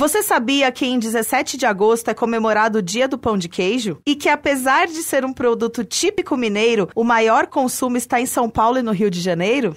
Você sabia que em 17 de agosto é comemorado o Dia do Pão de Queijo? E que apesar de ser um produto típico mineiro, o maior consumo está em São Paulo e no Rio de Janeiro?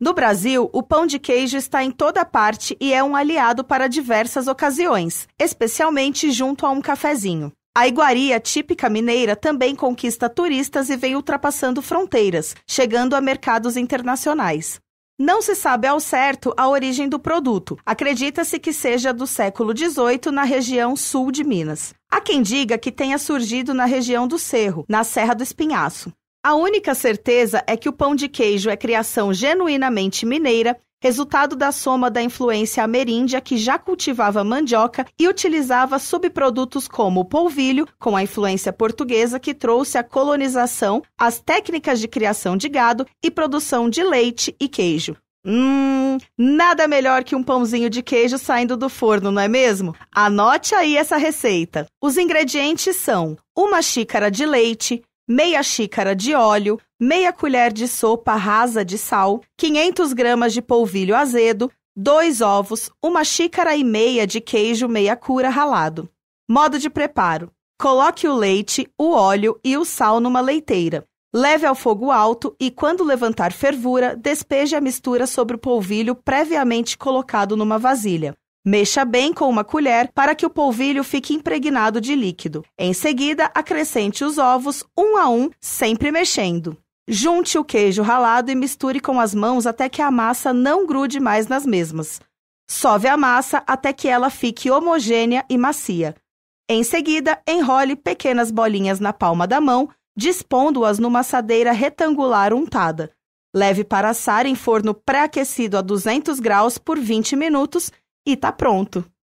No Brasil, o pão de queijo está em toda parte e é um aliado para diversas ocasiões, especialmente junto a um cafezinho. A iguaria típica mineira também conquista turistas e vem ultrapassando fronteiras, chegando a mercados internacionais. Não se sabe ao certo a origem do produto. Acredita-se que seja do século XVIII na região sul de Minas. Há quem diga que tenha surgido na região do Cerro, na Serra do Espinhaço. A única certeza é que o pão de queijo é criação genuinamente mineira resultado da soma da influência ameríndia que já cultivava mandioca e utilizava subprodutos como o polvilho, com a influência portuguesa que trouxe a colonização, as técnicas de criação de gado e produção de leite e queijo. Hum, nada melhor que um pãozinho de queijo saindo do forno, não é mesmo? Anote aí essa receita. Os ingredientes são: uma xícara de leite, meia xícara de óleo, meia colher de sopa rasa de sal, 500 gramas de polvilho azedo, dois ovos, uma xícara e meia de queijo meia cura ralado. Modo de preparo: coloque o leite, o óleo e o sal numa leiteira. Leve ao fogo alto e, quando levantar fervura, despeje a mistura sobre o polvilho previamente colocado numa vasilha. Mexa bem com uma colher para que o polvilho fique impregnado de líquido. Em seguida, acrescente os ovos um a um, sempre mexendo. Junte o queijo ralado e misture com as mãos até que a massa não grude mais nas mesmas. Sove a massa até que ela fique homogênea e macia. Em seguida, enrole pequenas bolinhas na palma da mão, dispondo-as numa assadeira retangular untada. Leve para assar em forno pré-aquecido a 200 graus por 20 minutos e tá pronto